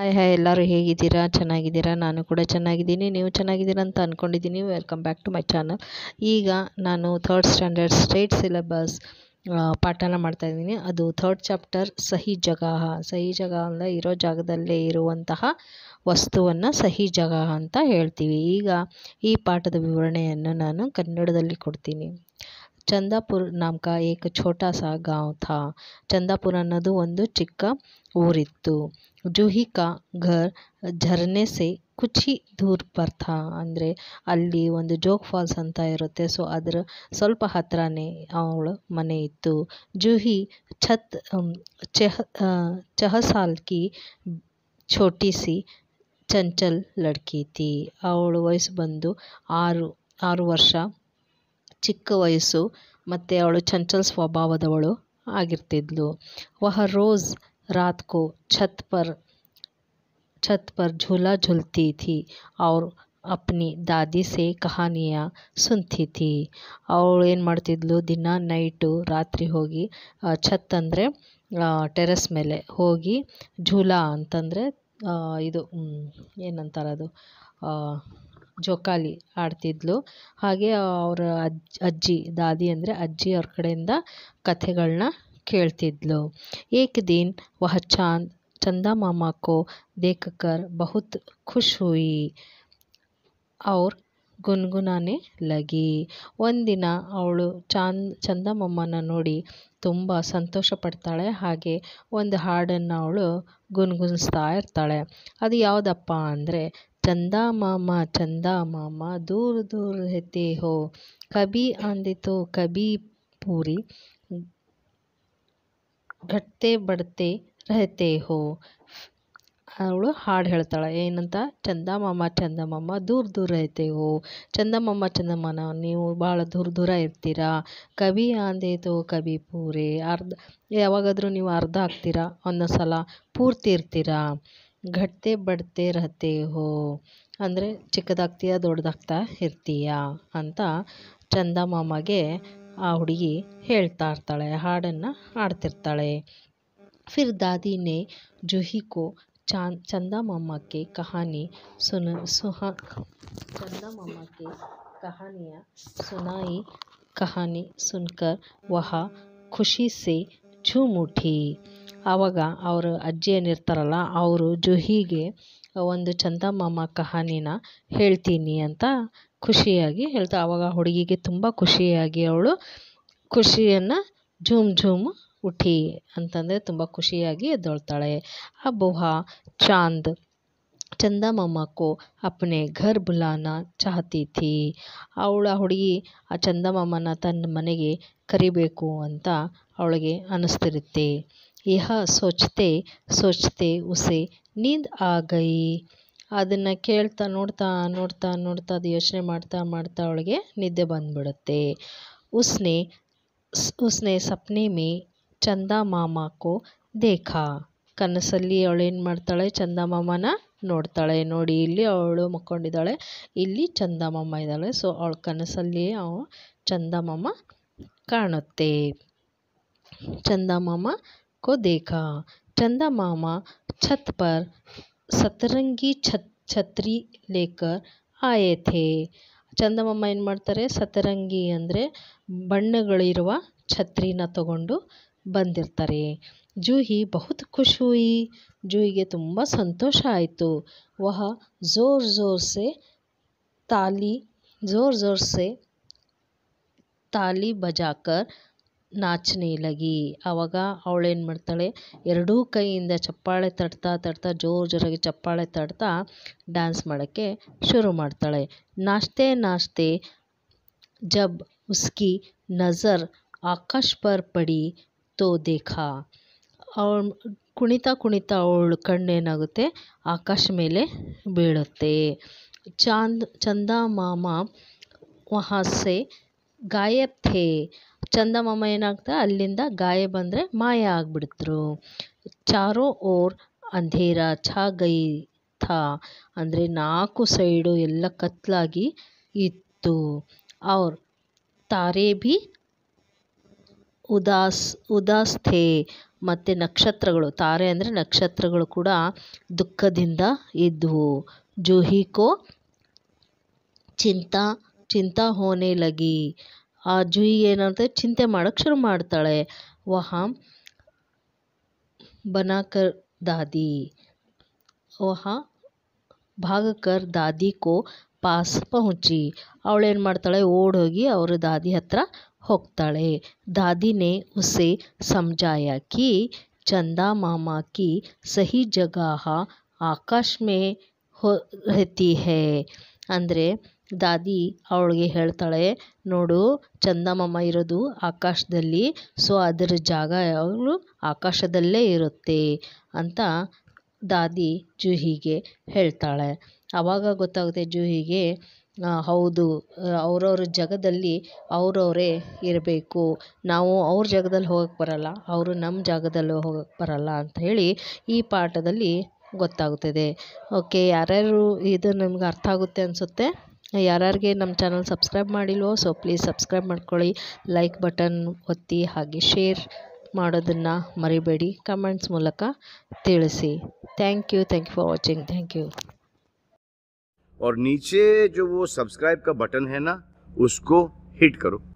hi hi ಎಲ್ಲರೂ ಹೇಗಿದ್ದೀರಾ ಚೆನ್ನಾಗಿದ್ದೀರಾ ನಾನು ಕೂಡ ಚೆನ್ನಾಗಿದ್ದೀನಿ ನೀವು ಚೆನ್ನಾಗಿದ್ದೀರಾ ಅಂತ ಅಂದ್ಕೊಂಡಿದ್ದೀನಿ welcome back to my channel ಈಗ ನಾನು ಥರ್ಡ್ ಸ್ಟ್ಯಾಂಡರ್ಡ್ ಸ್ಟೇಟ್ ಸಿಲೆಬಸ್ ಪಾಠನ ಮಾಡ್ತಾಯಿದ್ದೀನಿ ಅದು ಥರ್ಡ್ ಚಾಪ್ಟರ್ ಸಹಿ ಜಗ ಸಹಿ ಜಗ ಅಂದರೆ ಇರೋ ಜಾಗದಲ್ಲೇ ಇರುವಂತಹ ವಸ್ತುವನ್ನು ಸಹಿ ಜಗ ಅಂತ ಹೇಳ್ತೀವಿ ಈಗ ಈ ಪಾಠದ ವಿವರಣೆಯನ್ನು ನಾನು ಕನ್ನಡದಲ್ಲಿ ಕೊಡ್ತೀನಿ ಚಂದಾಪುರ ನಾಮಕ ಏಕ ಛೋಟಾ ಸಾ ಗಾಂವ್ ಥಾ ಚಂದಾಪುರ ಅನ್ನೋದು ಒಂದು ಚಿಕ್ಕ ಊರಿತ್ತು ಜೂಹಿಕಾ ಕಾ ಝರ್ನೆಸೆ झरने से ಕುಚಿ ದೂರ್ ಪರ್ ಅಂದರೆ ಅಲ್ಲಿ ಒಂದು ಜೋಗ್ ಫಾಲ್ಸ್ ಅಂತ ಇರುತ್ತೆ ಸೊ ಅದರ ಸ್ವಲ್ಪ ಹತ್ತಿರನೇ ಅವಳ ಮನೆ ಇತ್ತು ಜೂಹಿ ಛತ್ ಚಹ ಚಹಸಾಲ್ಕಿ ಛೋಟಿ ಸಿ ಚಂಚಲ್ ಲಡ್ಕೀತಿ ಅವಳ ವಯಸ್ಸು ಬಂದು ಆರು ಆರು ವರ್ಷ ಚಿಕ್ಕ ವಯಸ್ಸು ಮತ್ತು ಅವಳು ಚಂಚಲ್ ಸ್ವಭಾವದವಳು ಆಗಿರ್ತಿದ್ಲು ವಹ ರೋಸ್ रात को छत पर छत पर झूला झूलती थी और अपनी ಕಹಾನಿಯ ಸುಂತಿತಿ ಅವಳು ಏನು ಮಾಡ್ತಿದ್ಲು ದಿನ ನೈಟು ರಾತ್ರಿ ಹೋಗಿ ಛತ್ ಅಂದರೆ ಟೆರೆಸ್ ಮೇಲೆ ಹೋಗಿ ಝೂಲ ಅಂತಂದರೆ ಇದು ಏನಂತಾರದು ಜೋಕಾಲಿ ಆಡ್ತಿದ್ಲು ಹಾಗೆ ಅವರ ಅಜ್ಜಿ ದಾದಿ ಅಂದರೆ ಅಜ್ಜಿ ಅವ್ರ ಕಡೆಯಿಂದ ಕಥೆಗಳನ್ನ ಕೇಳ್ತಿದ್ಲು ಏಕ್ ದಿನ ವಹ ಚಾಂದ್ ಚಂದಾ ಮಾಮಾ ಕೋ ದೇಖಕರ್ ಬಹುತ್ ಖುಷ್ ಹುಯಿ ಅವ್ರ ಗುನ್ಗುನಾನೆ ಲಗಿ ಒಂದಿನ ಅವಳು ಚಾಂದ್ ಚಂದಮ್ಮಮ್ಮನ ನೋಡಿ ತುಂಬ ಸಂತೋಷ ಪಡ್ತಾಳೆ ಹಾಗೆ ಒಂದು ಹಾಡನ್ನು ಅವಳು ಗುನ್ಗುನಿಸ್ತಾ ಇರ್ತಾಳೆ ಅದು ಯಾವುದಪ್ಪ ಅಂದರೆ ಚಂದಾ ಮಾಮ ಚಂದಾ ಮಾಮ ದೂರ ದೂರ ಹೆತ್ತೇ ಹೋ ಕಬಿ ಅಂದಿತು ಕಬಿ ಪೂರಿ ಘಟ್ತೆ ಬಡ್ತೆ ರಹತೆ ಹೋ ಅವಳು ಹಾಡು ಹೇಳ್ತಾಳೆ ಏನಂತ ಚಂದಮಾಮ ಚಂದಮಾಮ ದೂರ ದೂರ ಐತೆ ಹೋ ಚಂದಮಾಮ ಮಾನ ನೀವು ಭಾಳ ದೂರ ದೂರ ಇರ್ತೀರಾ ಕವಿ ಆಂದೇತೋ ಕವಿ ಪೂರೆ ಅರ್ಧ ಯಾವಾಗಾದರೂ ನೀವು ಅರ್ಧ ಆಗ್ತೀರಾ ಸಲ ಪೂರ್ತಿ ಇರ್ತೀರಾ ಘಟ್ತೆ ಬಡ್ತೆ ರಹತೆ ಹೋ ಅಂದರೆ ಚಿಕ್ಕದಾಗ್ತೀಯಾ ದೊಡ್ಡದಾಗ್ತಾ ಇರ್ತೀಯ ಅಂತ ಮಾಮಗೆ ಆ हेल्ता हाड़न हाड़ती फिर दादी ने ದಾದಿನೇ को चांद चंदा मामा के कहानी सुन सुहा चंदा मामा के कहानियाँ सुनाई कहानी सुनकर वह खुशी से झूम उठी ಆವಾಗ ಅವ್ರ ಅಜ್ಜಿ ಏನಿರ್ತಾರಲ್ಲ ಅವರು ಜುಹಿಗೆ ಒಂದು ಚಂದಮಾಮ ಕಹಾನಿನ ಹೇಳ್ತೀನಿ ಅಂತ ಖುಷಿಯಾಗಿ ಹೇಳ್ತಾ ಅವಾಗ ಹುಡುಗಿಗೆ ತುಂಬ ಖುಷಿಯಾಗಿ ಅವಳು ಖುಷಿಯನ್ನು ಝೂಮ್ ಝೂಮ್ ಉಠಿ ಅಂತಂದರೆ ತುಂಬ ಖುಷಿಯಾಗಿ ಎದ್ದೊಳ್ತಾಳೆ ಬುಹ ಚಾಂದ್ ಚಂದ ಮಾಮಕ್ಕೋ ಅಪ್ನೆ ಘರ್ ಬುಲಾನ ಚಾಹತಿ ಅವಳ ಹುಡುಗಿ ಆ ಚಂದ ತನ್ನ ಮನೆಗೆ ಕರಿಬೇಕು ಅಂತ ಅವಳಿಗೆ ಅನ್ನಿಸ್ತಿರುತ್ತೆ ಯಹ ಸೋಚ್ತೆ ಸ್ವಚ್ಛತೆ ಉಸೆ ನೀಂದ್ ಆಗೈ ಅದನ್ನು ಕೇಳ್ತಾ ನೋಡ್ತಾ ನೋಡ್ತಾ ನೋಡ್ತಾ ಅದು ಯೋಚನೆ ಮಾಡ್ತಾ ಮಾಡ್ತಾ ಅವಳಿಗೆ ನಿದ್ದೆ ಬಂದ್ಬಿಡುತ್ತೆ ಉಸ್ನೆ ಉಸ್ನೆ ಸಪ್ನೆ ಮೇ ಚಂದ ಮಾಮಾಕೋ ದೇಖಾ ಕನಸಲ್ಲಿ ಅವಳೇನು ಮಾಡ್ತಾಳೆ ಚಂದ ಮಾಮನ ನೋಡ್ತಾಳೆ ನೋಡಿ ಇಲ್ಲಿ ಅವಳು ಮಕ್ಕೊಂಡಿದ್ದಾಳೆ ಇಲ್ಲಿ ಚಂದ ಮಾಮ ಇದ್ದಾಳೆ ಸೊ ಅವಳ ಕನಸಲ್ಲಿ ಅವ ಚಂದ ಮಾಮ ಕಾಣುತ್ತೆ ಚಂದ ಮಾಮ को देखा चंदा मामा छत पर सतरंगी छतरी लेकर आए थे चंदा मामा इन मारतारे सतरंगी एंद्रे बन्ने ಗಳು ಇರುವ ಚತ್ರಿನ ತಗೊಂಡು ಬಂದಿರ್ತಾರೆ ಜೂಹಿ ಬಹುತ್ ಖುಷ್ ہوئی ಜೂಹಿಗೆ ತುಂಬಾ ಸಂತೋಷ ಆಯಿತು ವಹ ಜೋರ ಜೋರ سے ತಾಲಿ ಜೋರ ಜೋರ سے ತಾಲಿ बजाकर ನಾಚನೆ ಲಗಿ ಆವಾಗ ಅವಳೇನು ಏನು ಮಾಡ್ತಾಳೆ ಎರಡೂ ಕೈಯಿಂದ ಚಪ್ಪಾಳೆ ತಡ್ತಾ ತಡ್ತಾ ಜೋರು ಜೋರಾಗಿ ಚಪ್ಪಾಳೆ ತಡ್ತಾ ಡ್ಯಾನ್ಸ್ ಮಾಡೋಕ್ಕೆ ಶುರು ಮಾಡ್ತಾಳೆ ನಾಷ್ಟೆ ನಾಷ್ಟೆ ಜಬ್ ಉಸ್ಕಿ ನಜರ್ ಆಕಾಶ್ ಪರ್ ಪಡಿ ತೋ ದೇಖಾ ಅವಳು ಕುಣಿತಾ ಕುಣಿತಾ ಅವಳ ಏನಾಗುತ್ತೆ ಆಕಾಶ ಮೇಲೆ ಬೀಳುತ್ತೆ ಚಾಂದ್ ಚಂದ ಮಾಮ ವಹಾಸೆ ಗಾಯಬ್ ಥೇ ಚಂದಮಾಮ ಏನಾಗ್ತಾ ಅಲ್ಲಿಂದ ಗಾಯ ಬಂದರೆ ಮಾಯ ಆಗಿಬಿಡ್ತರು ಚಾರೋ ಓರ್ ಅಂಧೇರ ಛಾ ಗೈ ಥಾ ಅಂದರೆ ನಾಲ್ಕು ಸೈಡು ಎಲ್ಲ ಕತ್ಲಾಗಿ ಇತ್ತು ಅವ್ರ ತಾರೆ ಭಿ ಉದಾಸ್ ಉದಾಸ್ ಥೇ ಮತ್ತು ನಕ್ಷತ್ರಗಳು ತಾರೆ ಅಂದರೆ ನಕ್ಷತ್ರಗಳು ಕೂಡ ದುಃಖದಿಂದ ಇದ್ವು ಜೂಹಿಕೋ ಚಿಂತಾ ಚಿಂತಾ ಹೋನೆ ಲಗಿ आ जुही ऐन चिंते शुरुमता वहाँ बनाकर दादी वहाँ कर दादी को पास पहुँची अवेनमता ओडोगी और दादी हत्र होता दादी ने उसे समझाया कि चंदा मामा की सही जगह आकाश में हो रहती है अंदर ದಾದಿ ಅವಳಿಗೆ ಹೇಳ್ತಾಳೆ ನೋಡು ಚಂದಮಾಮ ಇರೋದು ಆಕಾಶದಲ್ಲಿ ಸೊ ಅದರ ಜಾಗ ಯಾವಾಗಲೂ ಆಕಾಶದಲ್ಲೇ ಇರುತ್ತೆ ಅಂತ ದಾದಿ ಜೂಹಿಗೆ ಹೇಳ್ತಾಳೆ ಆವಾಗ ಗೊತ್ತಾಗುತ್ತೆ ಜೂಹಿಗೆ ಹೌದು ಅವ್ರವ್ರ ಜಾಗದಲ್ಲಿ ಅವರವರೇ ಇರಬೇಕು ನಾವು ಅವ್ರ ಜಾಗದಲ್ಲಿ ಹೋಗಕ್ಕೆ ಬರಲ್ಲ ಅವರು ನಮ್ಮ ಜಾಗದಲ್ಲಿ ಹೋಗಕ್ಕೆ ಬರಲ್ಲ ಅಂತ ಹೇಳಿ ಈ ಪಾಠದಲ್ಲಿ ಗೊತ್ತಾಗುತ್ತದೆ ಓಕೆ ಯಾರ್ಯಾರು ಇದು ನಮ್ಗೆ ಅರ್ಥ ಆಗುತ್ತೆ ಅನಿಸುತ್ತೆ ಯಾರ್ಯಾರಿಗೆ ನಮ್ಮ ಚಾನಲ್ ಸಬ್ಸ್ಕ್ರೈಬ್ ಮಾಡಿಲ್ವೋ ಸೊ ಪ್ಲೀಸ್ ಸಬ್ಸ್ಕ್ರೈಬ್ ಮಾಡ್ಕೊಳ್ಳಿ ಲೈಕ್ ಬಟನ್ ಒತ್ತಿ ಹಾಗೆ ಶೇರ್ ಮಾಡೋದನ್ನು ಮರಿಬೇಡಿ ಕಮೆಂಟ್ಸ್ ಮೂಲಕ ತಿಳಿಸಿ thank you thank you for watching thank you और नीचे जो वो सब्सक्राइब का बटन है ना उसको हिट करो